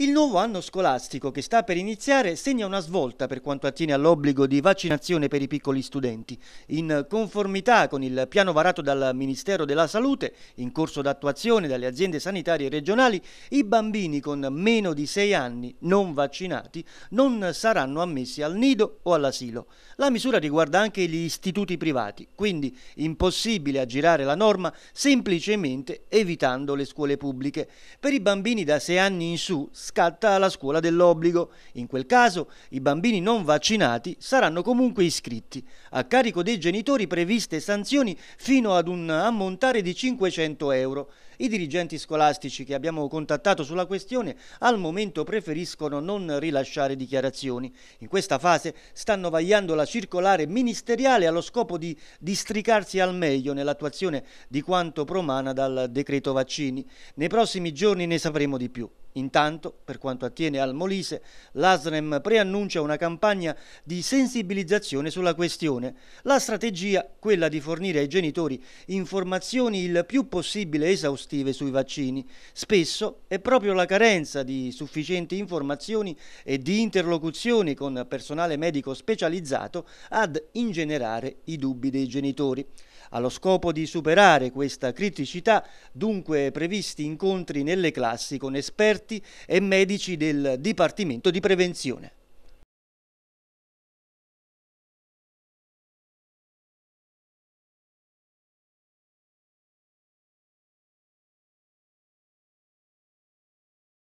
Il nuovo anno scolastico che sta per iniziare segna una svolta per quanto attiene all'obbligo di vaccinazione per i piccoli studenti. In conformità con il piano varato dal Ministero della Salute, in corso d'attuazione dalle aziende sanitarie regionali, i bambini con meno di 6 anni non vaccinati non saranno ammessi al nido o all'asilo. La misura riguarda anche gli istituti privati, quindi impossibile aggirare la norma semplicemente evitando le scuole pubbliche. Per i bambini da 6 anni in su scatta la scuola dell'obbligo. In quel caso i bambini non vaccinati saranno comunque iscritti. A carico dei genitori previste sanzioni fino ad un ammontare di 500 euro. I dirigenti scolastici che abbiamo contattato sulla questione al momento preferiscono non rilasciare dichiarazioni. In questa fase stanno vagliando la circolare ministeriale allo scopo di districarsi al meglio nell'attuazione di quanto promana dal decreto vaccini. Nei prossimi giorni ne sapremo di più. Intanto, per quanto attiene al Molise, l'ASREM preannuncia una campagna di sensibilizzazione sulla questione. La strategia, quella di fornire ai genitori informazioni il più possibile esaustive eshaustive sui vaccini. Spesso è proprio la carenza di sufficienti informazioni e di interlocuzioni con personale medico specializzato ad ingenerare i dubbi dei genitori. Allo scopo di superare questa criticità, dunque previsti incontri nelle classi con esperti e medici del Dipartimento di Prevenzione.